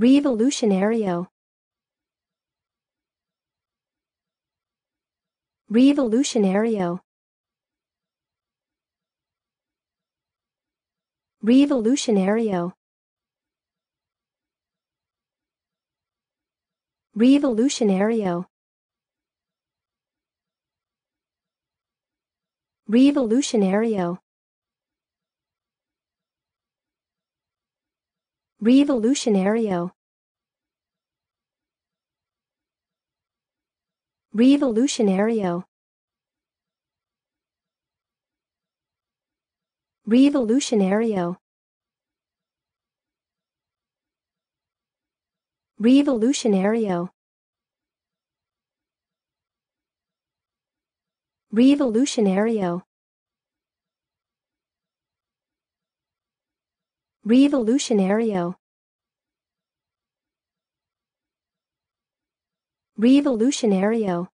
Revolutionario. Revolutionario. Revolutionario. Revolutionario. Revolutionario. Revolutionario. Revolutionario. Revolutionario. Revolutionario. Revolutionario. Revolutionario Revolutionario